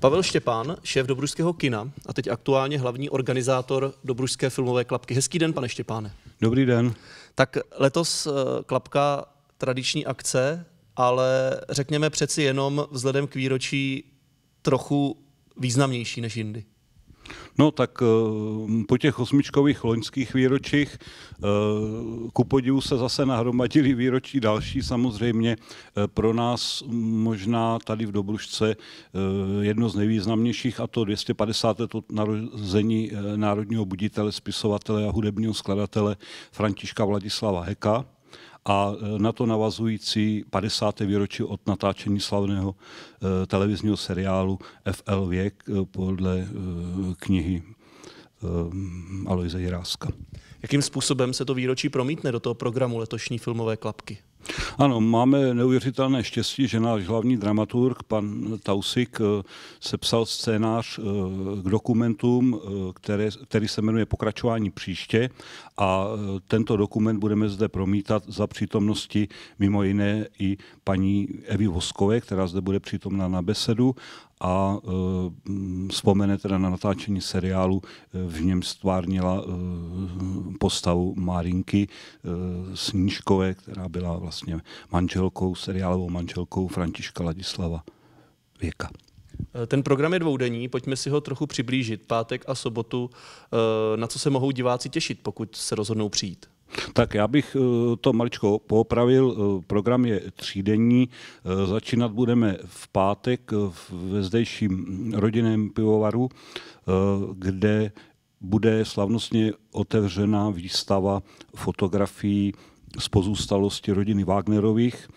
Pavel Štěpán, šéf Dobružského kina a teď aktuálně hlavní organizátor Dobružské filmové klapky. Hezký den, pane Štěpáne. Dobrý den. Tak letos eh, klapka tradiční akce, ale řekněme přeci jenom vzhledem k výročí trochu významnější než jindy. No tak eh, po těch osmičkových loňských výročích eh, ku podivu se zase nahromadili výročí další samozřejmě. Eh, pro nás možná tady v Dobružce jedno z nejvýznamnějších a to 250. let od narození národního buditele, spisovatele a hudebního skladatele Františka Vladislava Heka a e, na to navazující 50. výročí od natáčení slavného e, televizního seriálu FL Věk e, podle knihy Aloise Jiráska. Jakým způsobem se to výročí promítne do toho programu letošní filmové klapky? Ano, máme neuvěřitelné štěstí, že náš hlavní dramaturg, pan Tausik, eh, sepsal scénář eh, k dokumentům, eh, které, který se jmenuje Pokračování příště a tento dokument budeme zde promítat za přítomnosti mimo jiné i paní Evy Voskové, která zde bude přítomna na besedu a uh, vzpomene teda na natáčení seriálu, e, v něm stvárnila uh, postavu Marinky uh, Snížkové, která byla vlastně manželkou, seriálovou manželkou Františka Ladislava Věka. Ten program je dvoudenní, pojďme si ho trochu přiblížit. Pátek a sobotu, na co se mohou diváci těšit, pokud se rozhodnou přijít? Tak já bych eh, to maličko popravil. Eh, program je třídenní. Eh, začínat budeme v pátek ve zdejším rodinném pivovaru, kde bude slavnostně otevřena výstava fotografií z pozůstalosti rodiny Wagnerových,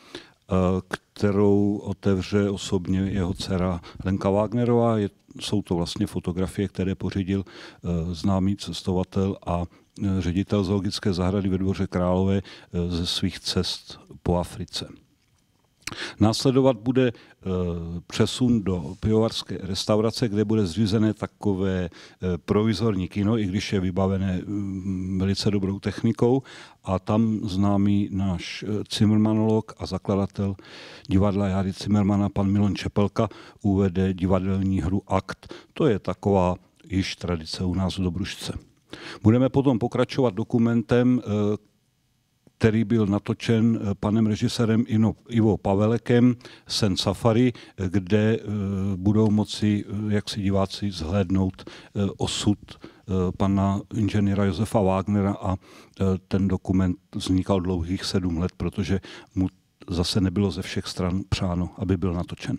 kterou otevře osobně jeho dcera Lenka Wagnerová. jsou to vlastně fotografie, které pořídil známý cestovatel a Eh, ředitel zoologické zahrady ve Dvoře Králové eh, ze svých cest po Africe. Následovat bude eh, přesun do pivovarské restaurace, kde bude zřízené takové provizorní kino, i když je vybavené mm, velice dobrou technikou. A tam známý náš Zimmermanolog a zakladatel divadla Jary Zimmermana, pan Milon Čepelka, uvede divadelní hru Akt. To je taková již tradice u nás v Dobrušce. Budeme potom pokračovat dokumentem, eh, který byl natočen eh, panem režisérem Ivo Pavelekem, Sen Safari, eh, kde budou moci, jak si diváci, zhlédnout osud pana inženýra Josefa Wagnera a ten dokument vznikal dlouhých sedm let, protože mu zase nebylo ze všech stran přáno, aby byl natočen.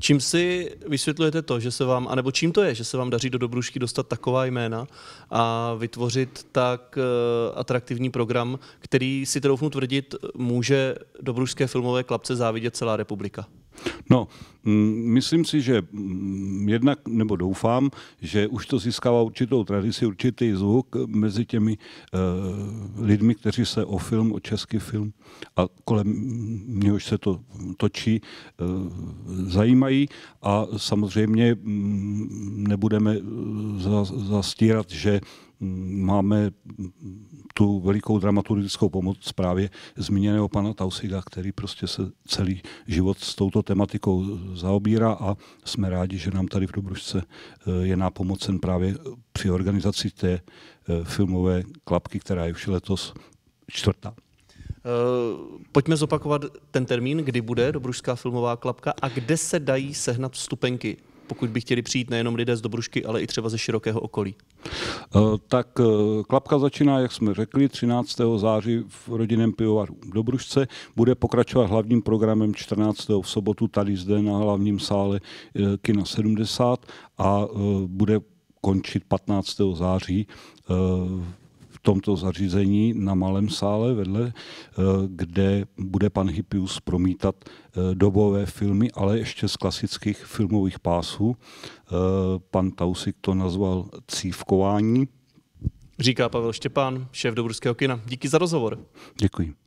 Čím si vysvětlujete to, že se vám, anebo čím to je, že se vám daří do Dobrušky dostat taková jména a vytvořit tak eh, atraktivní program, který si troufnu tvrdit, může Dobrušské filmové klapce závidět celá republika? No, mm, myslím si, že mm, jednak, nebo doufám, že už to získává určitou tradici, určitý zvuk mezi těmi uh, lidmi, kteří se o film, o český film a kolem něhož se to točí, uh, zajímají a samozřejmě mm, nebudeme eh, zastírat, že máme tu velikou dramaturgickou pomoc právě zmíněného pana Tausiga, který prostě se celý život s touto tematikou zaobírá a jsme rádi, že nám tady v Dobružce eh, je nápomocen právě při organizaci té eh, filmové klapky, která je už letos čtvrtá. Uh, pojďme zopakovat ten termín, kdy bude Dobružská filmová klapka a kde se dají sehnat vstupenky pokud by chtěli přijít nejenom lidé z Dobrušky, ale i třeba ze širokého okolí? Eh, tak eh, klapka začíná, jak jsme řekli, 13. září v rodinném pivovaru v Dobrušce. Bude pokračovat hlavním programem 14. v sobotu tady zde na hlavním sále eh, Kina 70 a bude končit 15. září tomto zařízení na malém sále vedle, eh, kde bude pan Hippius promítat eh, dobové filmy, ale ještě z klasických filmových pásů. Eh, pan Tausik to nazval cívkování. Říká Pavel Štěpán, šéf Dobrského kina. Díky za rozhovor. Děkuji.